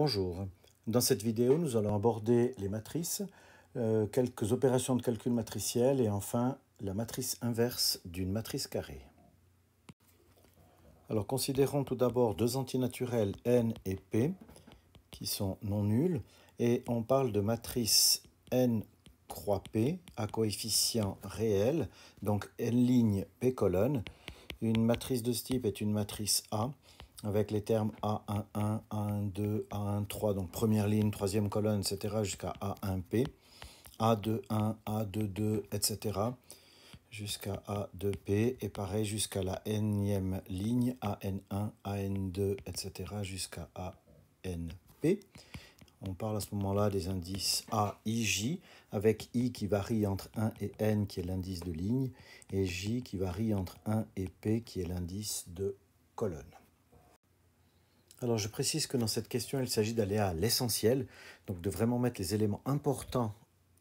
Bonjour, dans cette vidéo nous allons aborder les matrices, euh, quelques opérations de calcul matriciel et enfin la matrice inverse d'une matrice carrée. Alors considérons tout d'abord deux naturels n et p qui sont non nuls et on parle de matrice n croix p à coefficient réel, donc n ligne p colonne. Une matrice de ce type est une matrice A avec les termes A11, A12, A13, donc première ligne, troisième colonne, etc., jusqu'à A1P, A21, A22, etc., jusqu'à A2P, et pareil jusqu'à la nème ligne, AN1, AN2, etc., jusqu'à ANP. On parle à ce moment-là des indices A, I, J, avec I qui varie entre 1 et N, qui est l'indice de ligne, et J qui varie entre 1 et P, qui est l'indice de colonne. Alors je précise que dans cette question, il s'agit d'aller à l'essentiel, donc de vraiment mettre les éléments importants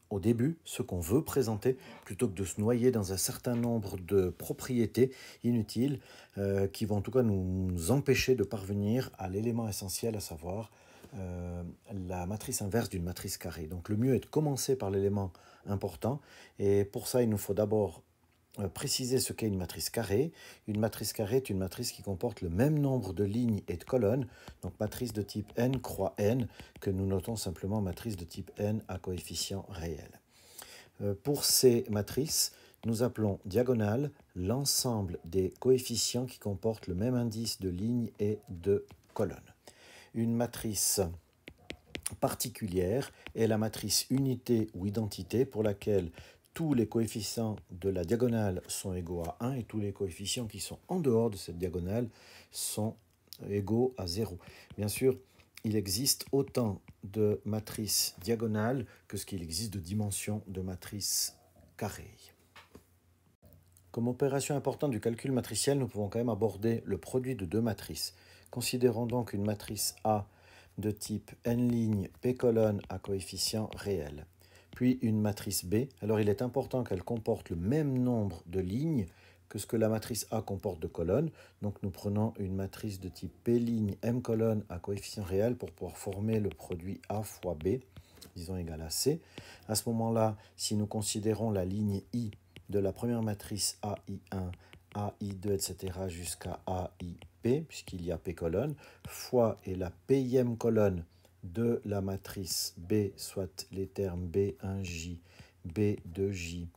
au début, ce qu'on veut présenter, plutôt que de se noyer dans un certain nombre de propriétés inutiles euh, qui vont en tout cas nous, empêcher de parvenir à l'élément essentiel, à savoir euh, la matrice inverse d'une matrice carrée. Donc le mieux est de commencer par l'élément important et pour ça il nous faut d'abord euh, préciser ce qu'est une matrice carrée. Une matrice carrée est une matrice qui comporte le même nombre de lignes et de colonnes, donc matrice de type n croix n, que nous notons simplement matrice de type n à coefficient réel. Euh, pour ces matrices, nous appelons diagonale l'ensemble des coefficients qui comportent le même indice de lignes et de colonnes. Une matrice particulière est la matrice unité ou identité pour laquelle tous les coefficients de la diagonale sont égaux à 1 et tous les coefficients qui sont en dehors de cette diagonale sont égaux à 0. Bien sûr, il existe autant de matrices diagonales que ce qu'il existe de dimensions de matrices carrées. Comme opération importante du calcul matriciel, nous pouvons quand même aborder le produit de deux matrices. Considérons donc une matrice A de type n lignes, p colonnes à coefficient réel puis une matrice B. Alors il est important qu'elle comporte le même nombre de lignes que ce que la matrice A comporte de colonnes. Donc nous prenons une matrice de type P ligne M colonne à coefficient réel pour pouvoir former le produit A fois B, disons égal à C. À ce moment-là, si nous considérons la ligne I de la première matrice AI1, AI2, etc. jusqu'à AIP, puisqu'il y a P colonnes, fois et la PM colonne de la matrice B, soit les termes B1J, B2J,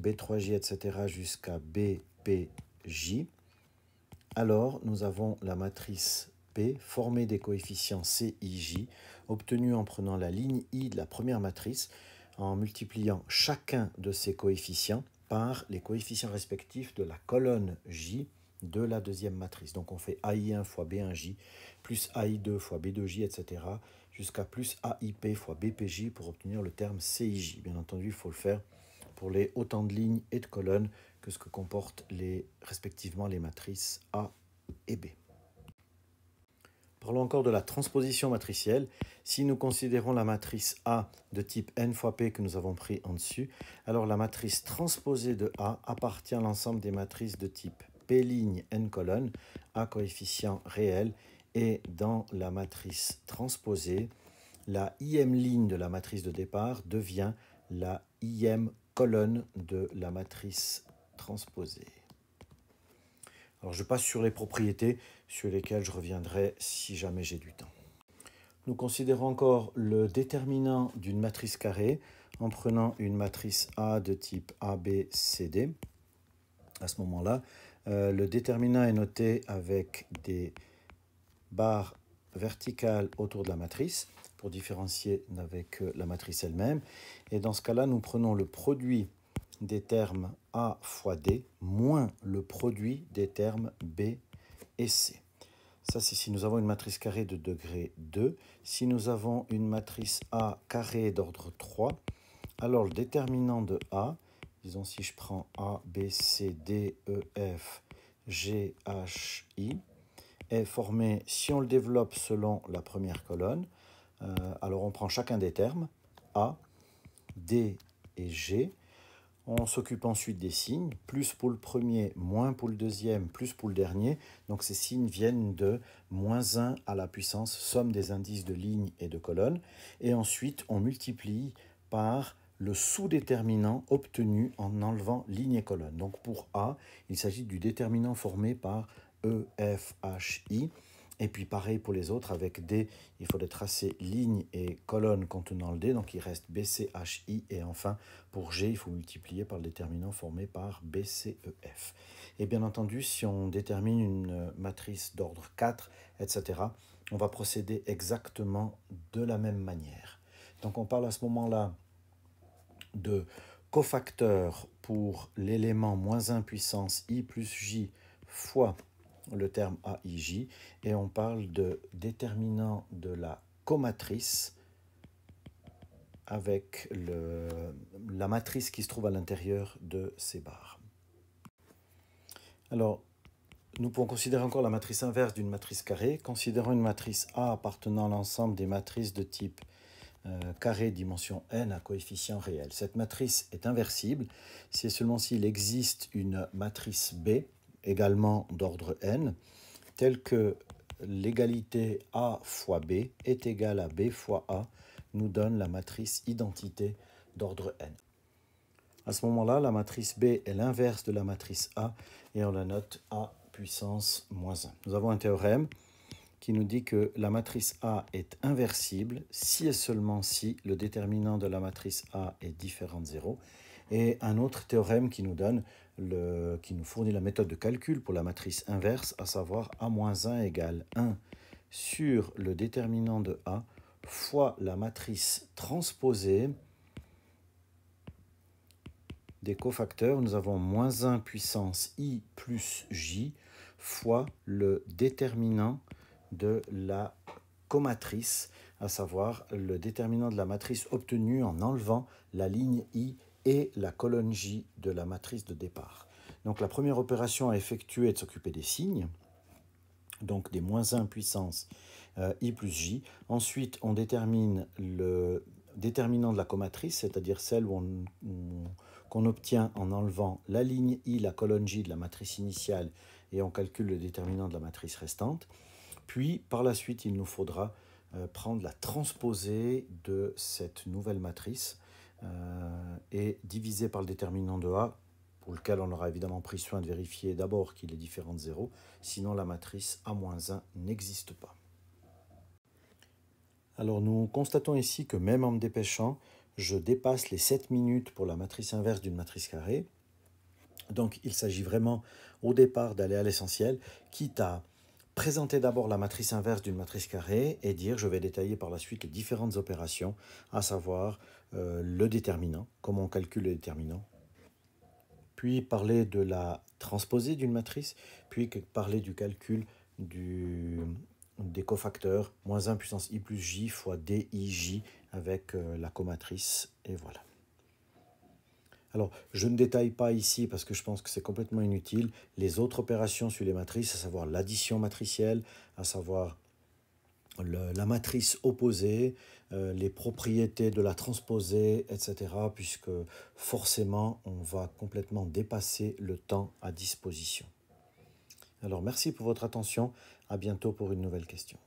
B3J, etc. jusqu'à BPJ, alors nous avons la matrice P formée des coefficients CIJ obtenue en prenant la ligne I de la première matrice en multipliant chacun de ces coefficients par les coefficients respectifs de la colonne J de la deuxième matrice. Donc on fait AI1 fois B1J, plus AI2 fois B2J, etc., jusqu'à plus AIP fois BPJ pour obtenir le terme CIJ. Bien entendu, il faut le faire pour les autant de lignes et de colonnes que ce que comportent les, respectivement les matrices A et B. Parlons encore de la transposition matricielle. Si nous considérons la matrice A de type n fois p que nous avons pris en dessus, alors la matrice transposée de A appartient à l'ensemble des matrices de type P ligne N colonne à coefficient réel et dans la matrice transposée, la IM ligne de la matrice de départ devient la IM colonne de la matrice transposée. Alors je passe sur les propriétés sur lesquelles je reviendrai si jamais j'ai du temps. Nous considérons encore le déterminant d'une matrice carrée en prenant une matrice A de type ABCD. À ce moment-là, euh, le déterminant est noté avec des barres verticales autour de la matrice pour différencier avec euh, la matrice elle-même. Et dans ce cas-là, nous prenons le produit des termes A fois D moins le produit des termes B et C. Ça, c'est si nous avons une matrice carrée de degré 2. Si nous avons une matrice A carrée d'ordre 3, alors le déterminant de A, disons si je prends A, B, C, D, E, F, I, est formé si on le développe selon la première colonne. Euh, alors on prend chacun des termes, A, D et G. On s'occupe ensuite des signes, plus pour le premier, moins pour le deuxième, plus pour le dernier. Donc ces signes viennent de moins 1 à la puissance somme des indices de ligne et de colonnes, Et ensuite on multiplie par le sous-déterminant obtenu en enlevant ligne et colonne. Donc pour A, il s'agit du déterminant formé par E, F, H, I. Et puis pareil pour les autres, avec D, il faudrait tracer ligne et colonne contenant le D, donc il reste I. Et enfin, pour G, il faut multiplier par le déterminant formé par B, C, E, F. Et bien entendu, si on détermine une matrice d'ordre 4, etc., on va procéder exactement de la même manière. Donc on parle à ce moment-là de cofacteur pour l'élément moins 1 puissance i plus j fois le terme AIJ et on parle de déterminant de la comatrice avec la matrice qui se trouve à l'intérieur de ces barres. Alors, nous pouvons considérer encore la matrice inverse d'une matrice carrée. Considérons une matrice A appartenant à l'ensemble des matrices de type euh, carré dimension n à coefficient réel. Cette matrice est inversible, c'est seulement s'il existe une matrice B, également d'ordre n, telle que l'égalité A fois B est égale à B fois A, nous donne la matrice identité d'ordre n. À ce moment-là, la matrice B est l'inverse de la matrice A et on la note A puissance moins 1. Nous avons un théorème qui nous dit que la matrice A est inversible si et seulement si le déterminant de la matrice A est différent de 0. Et un autre théorème qui nous donne le, qui nous fournit la méthode de calcul pour la matrice inverse, à savoir A-1 égale 1 sur le déterminant de A fois la matrice transposée des cofacteurs. Nous avons moins 1 puissance i plus j fois le déterminant de la comatrice, à savoir le déterminant de la matrice obtenue en enlevant la ligne I et la colonne J de la matrice de départ. Donc la première opération à effectuer est de s'occuper des signes, donc des moins 1 puissance euh, I plus J. Ensuite, on détermine le déterminant de la comatrice, c'est-à-dire celle qu'on obtient en enlevant la ligne I, la colonne J de la matrice initiale, et on calcule le déterminant de la matrice restante. Puis, par la suite, il nous faudra euh, prendre la transposée de cette nouvelle matrice euh, et diviser par le déterminant de A, pour lequel on aura évidemment pris soin de vérifier d'abord qu'il est différent de 0, sinon la matrice A-1 n'existe pas. Alors nous constatons ici que même en me dépêchant, je dépasse les 7 minutes pour la matrice inverse d'une matrice carrée. Donc il s'agit vraiment au départ d'aller à l'essentiel, quitte à présenter d'abord la matrice inverse d'une matrice carrée et dire je vais détailler par la suite les différentes opérations, à savoir euh, le déterminant, comment on calcule le déterminant, puis parler de la transposée d'une matrice, puis parler du calcul du, des cofacteurs, moins 1 puissance i plus j fois dij avec euh, la comatrice, et voilà. Alors, je ne détaille pas ici parce que je pense que c'est complètement inutile les autres opérations sur les matrices, à savoir l'addition matricielle, à savoir la matrice opposée, euh, les propriétés de la transposée, etc., puisque forcément, on va complètement dépasser le temps à disposition. Alors, merci pour votre attention. À bientôt pour une nouvelle question.